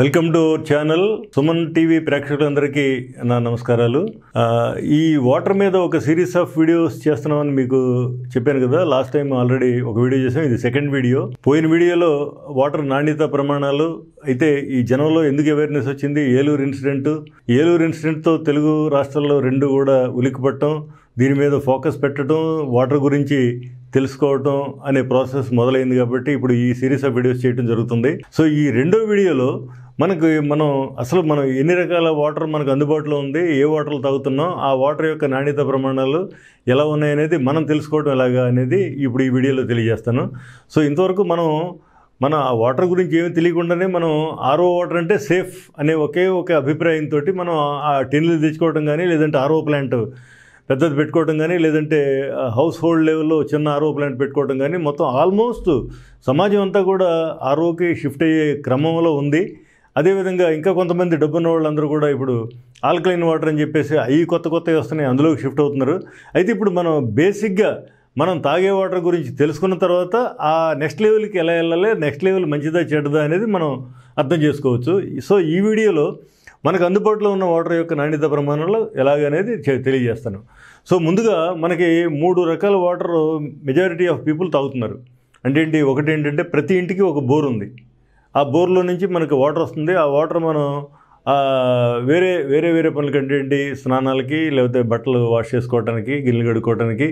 welcome to channel Suman TV ప్రేక్షకులందరికీ నా నమస్కారాలు ఈ వాటర్ మీద ఒక సిరీస్ ఆఫ్ వీడియోస్ చేస్తున్నామని మీకు చెప్పాను కదా లాస్ట్ టైం ఆల్రెడీ ఒక వీడియో చేసాం ఇది సెకండ్ వీడియో పోయిన వీడియోలో వాటర్ నాణ్యత ప్రమాణాలు అయితే ఈ జనంలో ఎందుకు అవేర్నెస్ వచ్చింది ఏలూరు ఇన్సిడెంట్ ఏలూరు ఇన్సిడెంట్తో తెలుగు రాష్ట్రాల్లో రెండు కూడా ఉలికిపట్టడం దీని మీద ఫోకస్ పెట్టడం వాటర్ గురించి తెలుసుకోవటం అనే ప్రాసెస్ మొదలైంది కాబట్టి ఇప్పుడు ఈ సిరీస్ ఆఫ్ వీడియోస్ చేయడం జరుగుతుంది సో ఈ రెండో వీడియోలో మనకు మనం అసలు మనం ఎన్ని రకాల వాటర్ మనకు అందుబాటులో ఉంది ఏ వాటర్లు తాగుతున్నాం ఆ వాటర్ యొక్క నాణ్యత ప్రమాణాలు ఎలా ఉన్నాయనేది మనం తెలుసుకోవడం ఎలాగా అనేది ఇప్పుడు ఈ వీడియోలో తెలియజేస్తాను సో ఇంతవరకు మనం మన ఆ వాటర్ గురించి ఏమీ తెలియకుండానే మనం ఆర్ఓ వాటర్ అంటే సేఫ్ అనే ఒకే ఒక అభిప్రాయంతో మనం ఆ టిన్లు తెచ్చుకోవడం కానీ లేదంటే ఆర్ఓ ప్లాంట్ పెద్దది పెట్టుకోవడం కానీ లేదంటే హౌస్ హోల్డ్ లెవెల్లో చిన్న ఆర్ఓ ప్లాంట్ పెట్టుకోవడం కానీ మొత్తం ఆల్మోస్ట్ సమాజం అంతా కూడా ఆర్ఓకి షిఫ్ట్ అయ్యే క్రమంలో ఉంది అదేవిధంగా ఇంకా కొంతమంది డబ్బున్న వాళ్ళందరూ కూడా ఇప్పుడు ఆల్కలైన్ వాటర్ అని చెప్పేసి అవి కొత్త కొత్తవి వస్తున్నాయి అందులోకి షిఫ్ట్ అవుతున్నారు అయితే ఇప్పుడు మనం బేసిక్గా మనం తాగే వాటర్ గురించి తెలుసుకున్న తర్వాత ఆ నెక్స్ట్ లెవెల్కి ఎలా వెళ్ళాలి నెక్స్ట్ లెవెల్ మంచిదా చెడ్డదా అనేది మనం అర్థం చేసుకోవచ్చు సో ఈ వీడియోలో మనకు అందుబాటులో ఉన్న వాటర్ యొక్క నాణ్యత ప్రమాణంలో ఎలాగనేది తెలియజేస్తాను సో ముందుగా మనకి మూడు రకాల వాటర్ మెజారిటీ ఆఫ్ పీపుల్ తాగుతున్నారు అంటే ఏంటి ఒకటి ఏంటంటే ప్రతి ఇంటికి ఒక బోర్ ఉంది ఆ బోర్లో నుంచి మనకి వాటర్ వస్తుంది ఆ వాటర్ మనం వేరే వేరే వేరే పనులకి అంటే స్నానాలకి లేకపోతే బట్టలు వాష్ చేసుకోవడానికి గిన్నెలు కడుక్కోవడానికి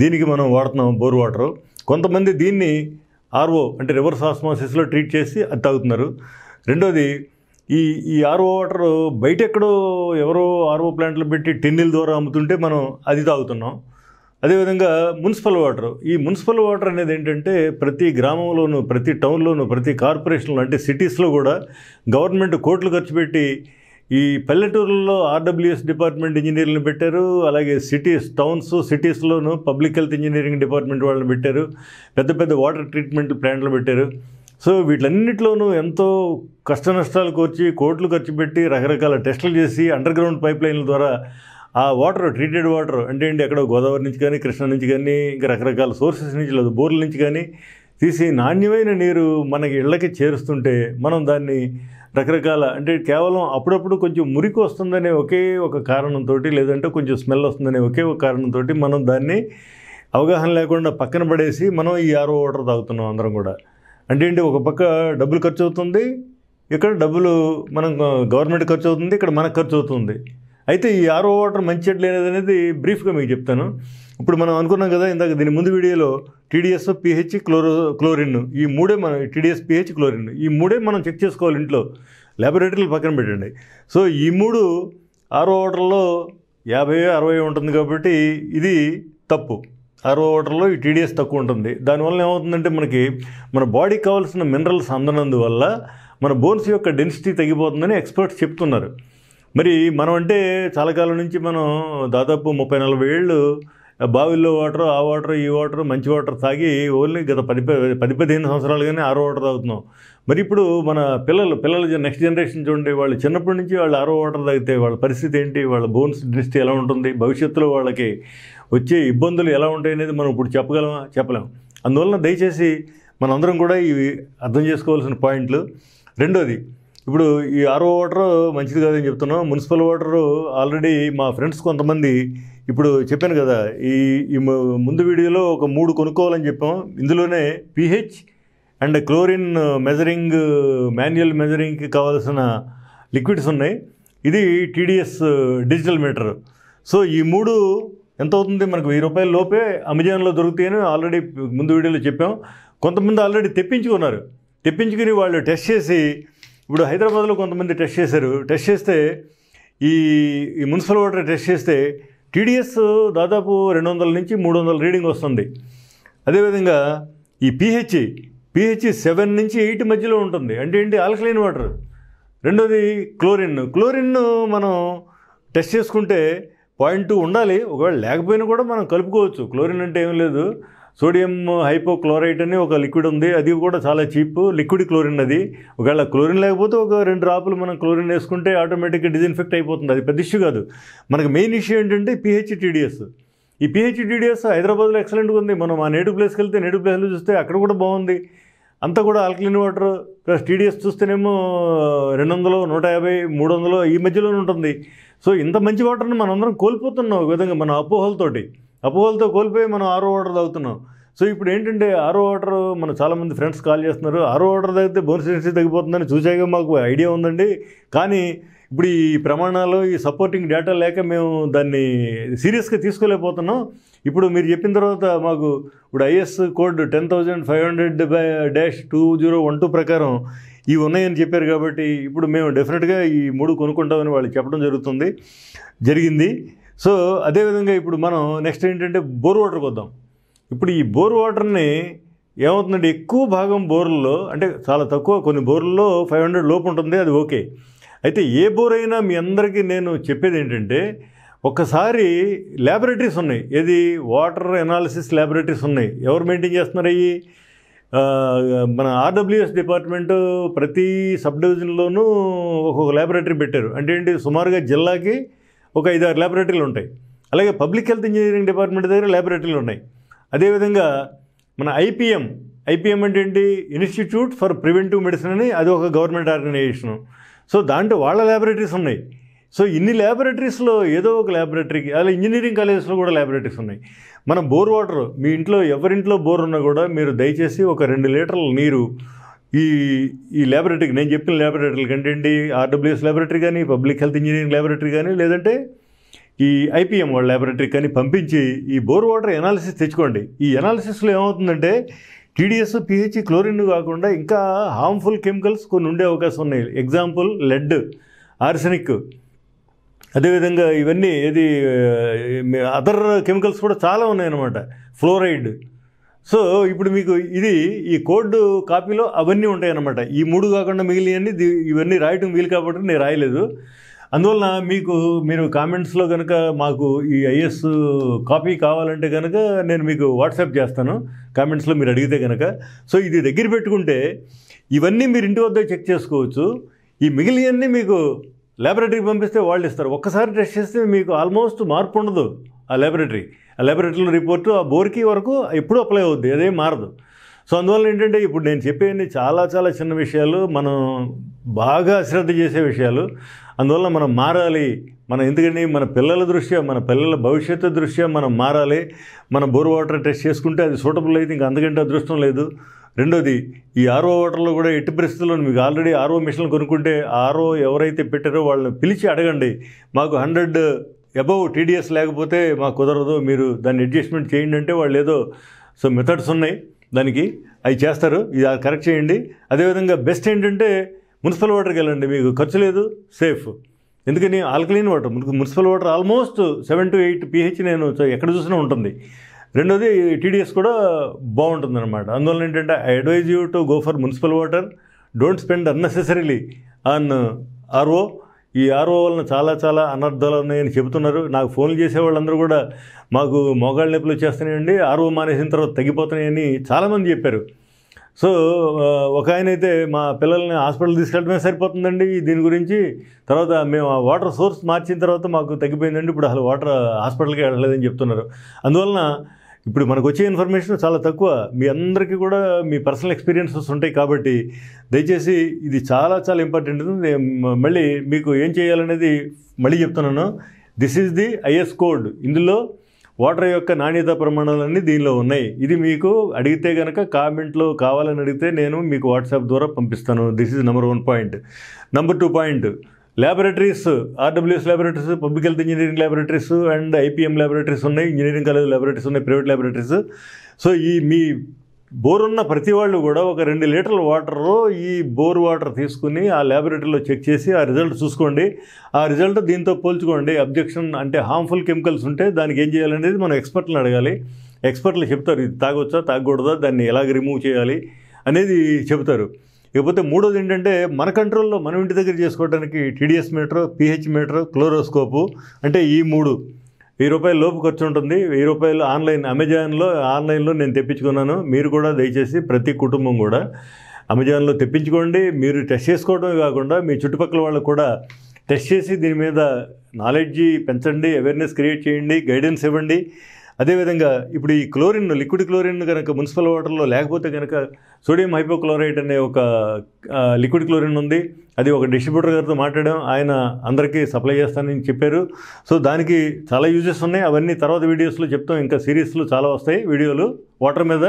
దీనికి మనం వాడుతున్నాం బోర్ వాటరు కొంతమంది దీన్ని ఆర్ఓ అంటే రివర్స్ ఆస్మాసిస్లో ట్రీట్ చేసి అది తాగుతున్నారు రెండోది ఈ ఈ ఆర్ఓ వాటర్ బయట ఎక్కడో ఎవరో ఆర్ఓ ప్లాంట్లు పెట్టి టెన్నిల ద్వారా అమ్ముతుంటే మనం అది తాగుతున్నాం అదేవిధంగా మున్సిపల్ వాటర్ ఈ మున్సిపల్ వాటర్ అనేది ఏంటంటే ప్రతి గ్రామంలోనూ ప్రతి టౌన్లోనూ ప్రతి కార్పొరేషన్లో అంటే సిటీస్లో కూడా గవర్నమెంట్ కోట్లు ఖర్చు పెట్టి ఈ పల్లెటూరులో ఆర్డబ్ల్యూఎస్ డిపార్ట్మెంట్ ఇంజనీర్లను పెట్టారు అలాగే సిటీస్ టౌన్స్ సిటీస్లోనూ పబ్లిక్ హెల్త్ ఇంజనీరింగ్ డిపార్ట్మెంట్ వాళ్ళని పెట్టారు పెద్ద పెద్ద వాటర్ ట్రీట్మెంట్ ప్లాంట్లు పెట్టారు సో వీటన్నిటిలోనూ ఎంతో కష్ట నష్టాలు కోర్చి కోట్లు ఖర్చు పెట్టి రకరకాల టెస్టులు చేసి అండర్ గ్రౌండ్ పైప్ లైన్ల ద్వారా ఆ వాటర్ ట్రీటెడ్ వాటర్ అంటే ఏంటి ఎక్కడో గోదావరి నుంచి కానీ కృష్ణ నుంచి కానీ ఇంకా రకరకాల సోర్సెస్ నుంచి లేదు బోర్ల నుంచి కానీ తీసి నాణ్యమైన నీరు మనకి ఇళ్ళకి చేరుస్తుంటే మనం దాన్ని రకరకాల అంటే కేవలం అప్పుడప్పుడు కొంచెం మురికి వస్తుందనే ఒకే ఒక కారణంతో లేదంటే కొంచెం స్మెల్ వస్తుందనే ఒకే ఒక కారణంతో మనం దాన్ని అవగాహన లేకుండా పక్కన పడేసి మనం ఈ ఆరో వాటర్ తాగుతున్నాం అందరం కూడా అంటే ఏంటి ఒక పక్క డబ్బులు ఖర్చు అవుతుంది ఇక్కడ డబ్బులు మనం గవర్నమెంట్ ఖర్చు అవుతుంది ఇక్కడ మనకు ఖర్చు అవుతుంది అయితే ఈ ఆరో వాటర్ మంచి చెడ్లు అనేది అనేది బ్రీఫ్గా మీకు చెప్తాను ఇప్పుడు మనం అనుకున్నాం కదా ఇందాక దీని ముందు వీడియోలో టీడీఎస్ పిహెచ్ క్లోరో క్లోరిన్ ఈ మూడే మనం టీడీఎస్ పిహెచ్ క్లోరిన్ ఈ మూడే మనం చెక్ చేసుకోవాలి ఇంట్లో ల్యాబొరేటరీలు పక్కన పెట్టండి సో ఈ మూడు ఆరో వాటర్లో యాభై అరవై ఉంటుంది కాబట్టి ఇది తప్పు ఆరో వాటర్లో ఈ టీడీఎస్ తక్కువ ఉంటుంది దానివల్ల ఏమవుతుందంటే మనకి మన బాడీకి కావాల్సిన మినరల్స్ అందనందువల్ల మన బోన్స్ యొక్క డెన్సిటీ తగ్గిపోతుందని ఎక్స్పర్ట్స్ చెప్తున్నారు మరి మనం అంటే చాలా కాలం నుంచి మనం దాదాపు ముప్పై నలభై ఏళ్ళు బావిల్లో వాటర్ ఆ వాటర్ ఈ వాటర్ మంచి వాటర్ తాగి ఓన్లీ గత పది పది పదిహేను సంవత్సరాలుగానే ఆరో వాటర్ తాగుతున్నాం మరి ఇప్పుడు మన పిల్లలు పిల్లలు నెక్స్ట్ జనరేషన్ చూడండి వాళ్ళు చిన్నప్పటి నుంచి వాళ్ళు ఆరో వాటర్ తాగితే వాళ్ళ పరిస్థితి ఏంటి వాళ్ళ బోన్స్ దృష్టి ఎలా ఉంటుంది భవిష్యత్తులో వాళ్ళకి వచ్చే ఇబ్బందులు ఎలా ఉంటాయి అనేది మనం ఇప్పుడు చెప్పగలమా చెప్పలేము అందువలన దయచేసి మనందరం కూడా ఇవి అర్థం చేసుకోవాల్సిన పాయింట్లు రెండోది ఇప్పుడు ఈ ఆర్ఓ వాటర్ మంచిది కాదని చెప్తున్నాం మున్సిపల్ వాటర్ ఆల్రెడీ మా ఫ్రెండ్స్ కొంతమంది ఇప్పుడు చెప్పాను కదా ఈ ఈ ముందు వీడియోలో ఒక మూడు కొనుక్కోవాలని చెప్పాం ఇందులోనే pH and chlorine measuring manual మెజరింగ్కి కావాల్సిన లిక్విడ్స్ ఉన్నాయి ఇది టీడీఎస్ డిజిటల్ మీటర్ సో ఈ మూడు ఎంత అవుతుంది మనకు వెయ్యి రూపాయల లోపే అమెజాన్లో దొరుకుతాయని ఆల్రెడీ ముందు వీడియోలో చెప్పాం కొంతమంది ఆల్రెడీ తెప్పించుకున్నారు తెప్పించుకుని వాళ్ళు టెస్ట్ చేసి ఇప్పుడు హైదరాబాద్లో కొంతమంది టెస్ట్ చేశారు టెస్ట్ చేస్తే ఈ ఈ మున్సిపల్ వాటర్ టెస్ట్ చేస్తే టీడీఎస్ దాదాపు రెండు వందల నుంచి మూడు వందల రీడింగ్ వస్తుంది అదేవిధంగా ఈ పిహెచ్ పిహెచ్ సెవెన్ నుంచి ఎయిట్ మధ్యలో ఉంటుంది అంటే ఏంటి ఆల్కలైన్ వాటర్ రెండోది క్లోరిన్ క్లోరిన్ మనం టెస్ట్ చేసుకుంటే పాయింట్ టూ ఉండాలి ఒకవేళ లేకపోయినా కూడా మనం కలుపుకోవచ్చు క్లోరిన్ అంటే ఏం లేదు సోడియం క్లోరైట్ అని ఒక లిక్విడ్ ఉంది అది కూడా చాలా చీప్ లిక్విడ్ క్లోరిన్ అది ఒకవేళ క్లోరిన్ లేకపోతే ఒక రెండు రాపులు మనం క్లోరిన్ వేసుకుంటే ఆటోమేటిక్గా డిజిన్ఫెక్ట్ అయిపోతుంది అది పెద్ద ఇష్యూ కాదు మనకు మెయిన్ ఇష్యూ ఏంటంటే పిహెచ్ టీడీఎస్ ఈ పిహెచ్టీడీఎస్ హైదరాబాద్లో ఎక్సలెంట్గా ఉంది మనం ఆ నేటివ్ ప్లేస్కి వెళ్తే నేటివ్ ప్లేస్లో చూస్తే అక్కడ కూడా బాగుంది అంతా కూడా ఆల్కలీన్ వాటర్ ప్లస్ టీడీఎస్ చూస్తేనేమో రెండు వందలు నూట యాభై మూడు వందలు ఈ మధ్యలోనే ఉంటుంది సో ఇంత మంచి వాటర్ని మనందరం కోల్పోతున్నాం ఒక విధంగా మన అపోహలతోటి అపోహలతో కోల్పోయి మనం ఆరో ఆర్డర్ తాగుతున్నాం సో ఇప్పుడు ఏంటంటే ఆరో ఆర్డర్ మన చాలామంది ఫ్రెండ్స్ కాల్ చేస్తున్నారు ఆరో ఆర్డర్ బోన్స్ ఎన్సీ తగ్గిపోతుందని చూసాక మాకు ఐడియా ఉందండి కానీ ఇప్పుడు ఈ ప్రమాణాలు ఈ సపోర్టింగ్ డేటా లేక మేము దాన్ని సీరియస్గా తీసుకోలేకపోతున్నాం ఇప్పుడు మీరు చెప్పిన తర్వాత మాకు ఇప్పుడు IS code ten thousand five hundred by dash two zero one two ప్రకారం ఇవి ఉన్నాయని చెప్పారు కాబట్టి ఇప్పుడు మేము డెఫినెట్గా ఈ మూడు కొనుక్కుంటామని వాళ్ళు చెప్పడం జరుగుతుంది జరిగింది సో అదేవిధంగా ఇప్పుడు మనం నెక్స్ట్ ఏంటంటే బోర్ వాటర్కి వద్దాం ఇప్పుడు ఈ బోర్ వాటర్ని ఏమవుతుందంటే ఎక్కువ భాగం బోర్లలో అంటే చాలా తక్కువ కొన్ని బోర్లలో ఫైవ్ హండ్రెడ్ లోపు ఉంటుంది అది ఓకే అయితే ఏ బోర్ అయినా మీ అందరికీ నేను చెప్పేది ఏంటంటే ఒక్కసారి ల్యాబొరేటరీస్ ఉన్నాయి ఏది వాటర్ ఎనాలిసిస్ ల్యాబొరేటరీస్ ఉన్నాయి ఎవరు మెయింటైన్ చేస్తున్నారు అవి మన ఆర్డబ్ల్యూఎస్ డిపార్ట్మెంట్ ప్రతి సబ్ డివిజన్లోనూ ఒక్కొక్క ల్యాబొరేటరీ పెట్టారు అంటే ఏంటి సుమారుగా జిల్లాకి ఒక ఐదు ఆరు ల్యాబొరేటరీలు ఉంటాయి అలాగే పబ్లిక్ హెల్త్ ఇంజనీరింగ్ డిపార్ట్మెంట్ దగ్గర ల్యాబొరేటరీలు ఉన్నాయి అదేవిధంగా మన ఐపీఎం ఐపీఎం అంటే ఏంటి ఇన్స్టిట్యూట్ ఫర్ ప్రివెంటివ్ మెడిసిన్ అని అది ఒక గవర్నమెంట్ ఆర్గనైజేషను సో దాంట్లో వాళ్ళ ల్యాబొరేటరీస్ ఉన్నాయి సో ఇన్ని ల్యాబొరేటరీస్లో ఏదో ఒక ల్యాబొరేటరీకి అలా ఇంజనీరింగ్ కాలేజెస్లో కూడా ల్యాబొరేటరీస్ ఉన్నాయి మన బోర్ వాటర్ మీ ఇంట్లో ఎవరింట్లో బోర్ ఉన్నా కూడా మీరు దయచేసి ఒక రెండు లీటర్ల నీరు ఈ ఈ ల్యాబొరేటరీకి నేను చెప్పిన ల్యాబొరేటరీలు కంటండి ఆర్డబ్ల్యూఎస్ ల్యాబొరేటరీ కానీ పబ్లిక్ హెల్త్ ఇంజనీరింగ్ ల్యాబొరేటరీ కానీ లేదంటే ఈ ఐపీఎం వాళ్ళ ల్యాబొరేటరీ కానీ పంపించి ఈ బోర్ వాటర్ ఎనాలిసిస్ తెచ్చుకోండి ఈ ఎనాలిసిస్లో ఏమవుతుందంటే టీడీఎస్ పిహెచ్ క్లోరిన్ కాకుండా ఇంకా హార్మ్ఫుల్ కెమికల్స్ కొన్ని ఉండే అవకాశం ఉన్నాయి ఎగ్జాంపుల్ లెడ్ ఆర్సెనిక్ అదేవిధంగా ఇవన్నీ ఇది అదర్ కెమికల్స్ కూడా చాలా ఉన్నాయన్నమాట ఫ్లోరైడ్ సో ఇప్పుడు మీకు ఇది ఈ కోడ్ కాపీలో అవన్నీ ఉంటాయి అనమాట ఈ మూడు కాకుండా మిగిలినవన్నీ ఇవన్నీ రాయటం వీలు కాబట్టి నేను రాయలేదు అందువలన మీకు మీరు కామెంట్స్లో కనుక మాకు ఈ ఐఎస్ కాపీ కావాలంటే కనుక నేను మీకు వాట్సాప్ చేస్తాను కామెంట్స్లో మీరు అడిగితే కనుక సో ఇది దగ్గర పెట్టుకుంటే ఇవన్నీ మీరు ఇంటి వద్ద చెక్ చేసుకోవచ్చు ఈ మిగిలినవన్నీ మీకు ల్యాబొరేటరీకి పంపిస్తే వాళ్ళు ఇస్తారు ఒక్కసారి టెస్ట్ చేస్తే మీకు ఆల్మోస్ట్ మార్పు ఉండదు ఆ ల్యాబొరేటరీ లాబొరేటరీల రిపోర్టు ఆ బోర్కి వరకు ఎప్పుడూ అప్లై అవుద్ది అదే మారదు సో అందువల్ల ఏంటంటే ఇప్పుడు నేను చెప్పేవి చాలా చాలా చిన్న విషయాలు మనం బాగా శ్రద్ధ చేసే విషయాలు అందువల్ల మనం మారాలి మనం ఎందుకని మన పిల్లల దృష్ట్యా మన పిల్లల భవిష్యత్తు దృష్ట్యా మనం మారాలి మన బోర్ వాటర్ టెస్ట్ చేసుకుంటే అది సూటబుల్ అయితే ఇంకా అందుకంటే అదృష్టం లేదు రెండోది ఈ ఆర్ఓ వాటర్లో కూడా ఎట్టి పరిస్థితుల్లో మీకు ఆల్రెడీ ఆర్ఓ మిషన్లు కొనుక్కుంటే ఆర్ఓ ఎవరైతే పెట్టారో వాళ్ళని పిలిచి అడగండి మాకు హండ్రెడ్ అబౌవ్ టీడీఎస్ లేకపోతే మాకు కుదరదు మీరు దాన్ని అడ్జస్ట్మెంట్ చేయండి అంటే వాళ్ళు ఏదో సో మెథడ్స్ ఉన్నాయి దానికి అవి చేస్తారు ఇది కరెక్ట్ చేయండి అదేవిధంగా బెస్ట్ ఏంటంటే మున్సిపల్ వాటర్కి వెళ్ళండి మీకు ఖర్చు లేదు సేఫ్ ఎందుకని alkaline water municipal water almost seven to eight pH నేను ఎక్కడ చూసినా ఉంటుంది రెండోది టీడీఎస్ కూడా బాగుంటుంది అనమాట అందువల్ల ఏంటంటే I advise you to go for municipal water don't spend unnecessarily on RO ఈ ఆర్ఓ వలన చాలా చాలా అనర్థాలు ఉన్నాయని చెబుతున్నారు నాకు ఫోన్లు చేసే వాళ్ళందరూ కూడా మాకు మోగాళ్ళ నొప్పులు వచ్చేస్తున్నాయండి ఆర్ఓ మానేసిన తర్వాత తగ్గిపోతున్నాయని చాలామంది చెప్పారు సో ఒక ఆయన అయితే మా పిల్లల్ని హాస్పిటల్ తీసుకెళ్ళడమే సరిపోతుందండి దీని గురించి తర్వాత మేము ఆ వాటర్ సోర్స్ మార్చిన తర్వాత మాకు తగ్గిపోయిందండి ఇప్పుడు అసలు వాటర్ హాస్పిటల్కి వెళ్ళలేదని చెప్తున్నారు అందువలన ఇప్పుడు మనకు వచ్చే ఇన్ఫర్మేషన్ చాలా తక్కువ మీ అందరికీ కూడా మీ పర్సనల్ ఎక్స్పీరియన్సెస్ ఉంటాయి కాబట్టి దయచేసి ఇది చాలా చాలా ఇంపార్టెంట్ మళ్ళీ మీకు ఏం చేయాలనేది మళ్ళీ చెప్తున్నాను this is the IS code ఇందులో వాటర్ యొక్క నాణ్యత ప్రమాణాలన్నీ దీనిలో ఉన్నాయి ఇది మీకు అడిగితే కనుక కామెంట్లో కావాలని అడిగితే నేను మీకు వాట్సాప్ ద్వారా పంపిస్తాను this is number one point number two point laboratories RWS laboratories public health engineering laboratories and IPM laboratories ఉన్నాయి ఇంజనీరింగ్ కాలేజ్ ల్యాబొరేటరీస్ ఉన్నాయి ప్రైవేట్ ల్యాబొరేటరీస్ సో ఈ మీ బోర్ ఉన్న ప్రతి వాళ్ళు కూడా ఒక రెండు లీటర్ల వాటర్ ఈ బోర్ వాటర్ తీసుకుని ఆ ల్యాబొరేటరీలో చెక్ చేసి ఆ రిజల్ట్ చూసుకోండి ఆ రిజల్ట్ దీంతో పోల్చుకోండి అబ్జెక్షన్ అంటే హార్మ్ఫుల్ కెమికల్స్ ఉంటే దానికి ఏం చేయాలనేది మనం ఎక్స్పర్ట్లను అడగాలి ఎక్స్పర్ట్లు చెప్తారు ఇది తాగొచ్చా తాగకూడదా దాన్ని ఎలాగ రిమూవ్ చేయాలి అనేది చెబుతారు ఇకపోతే మూడోది ఏంటంటే మన కంట్రోల్లో మనం ఇంటి దగ్గర చేసుకోవడానికి TDS meter pH meter chloroscope అంటే ఈ మూడు వెయ్యి రూపాయల లోపు ఖర్చు ఉంటుంది వెయ్యి రూపాయలు ఆన్లైన్ అమెజాన్లో ఆన్లైన్లో నేను తెప్పించుకున్నాను మీరు కూడా దయచేసి ప్రతి కుటుంబం కూడా అమెజాన్లో తెప్పించుకోండి మీరు టెస్ట్ చేసుకోవడమే కాకుండా మీ చుట్టుపక్కల వాళ్ళు కూడా టెస్ట్ చేసి దీని మీద నాలెడ్జి పెంచండి అవేర్నెస్ క్రియేట్ చేయండి గైడెన్స్ ఇవ్వండి అదేవిధంగా ఇప్పుడు ఈ క్లోరిన్ లిక్విడ్ క్లోరిన్ కనుక మున్సిపల్ వాటర్లో లేకపోతే కనుక సోడియం హైపోక్లోరైడ్ అనే ఒక లిక్విడ్ క్లోరిన్ ఉంది అది ఒక డిస్ట్రిబ్యూటర్ గారితో మాట్లాడడం ఆయన అందరికీ సప్లై చేస్తానని చెప్పారు సో దానికి చాలా యూజెస్ ఉన్నాయి అవన్నీ తర్వాత వీడియోస్లో చెప్తాం ఇంకా సిరీస్లు చాలా వస్తాయి వీడియోలు వాటర్ మీద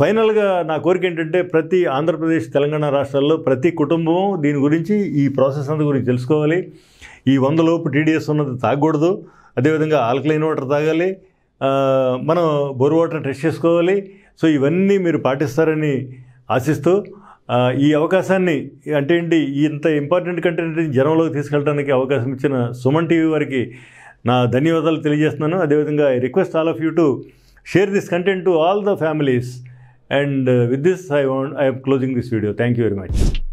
ఫైనల్గా నా కోరిక ఏంటంటే ప్రతి ఆంధ్రప్రదేశ్ తెలంగాణ రాష్ట్రాల్లో ప్రతి కుటుంబం దీని గురించి ఈ ప్రాసెస్ అంత గురించి తెలుసుకోవాలి ఈ వందలోపు టీడీఎస్ ఉన్నది తాగకూడదు అదేవిధంగా ఆల్కలైన్ వాటర్ తాగాలి మనం బోర్ వాటర్ టెస్ట్ చేసుకోవాలి సో ఇవన్నీ మీరు పాటిస్తారని ఆశిస్తూ ఈ అవకాశాన్ని అంటే ఏంటి ఇంత ఇంపార్టెంట్ కంటెంట్ జనంలోకి తీసుకెళ్ళడానికి అవకాశం ఇచ్చిన సుమన్ టీవీ వారికి నా ధన్యవాదాలు తెలియజేస్తున్నాను అదేవిధంగా I request all of you to share this content to all the families and with this I want I'm closing this video thank you very much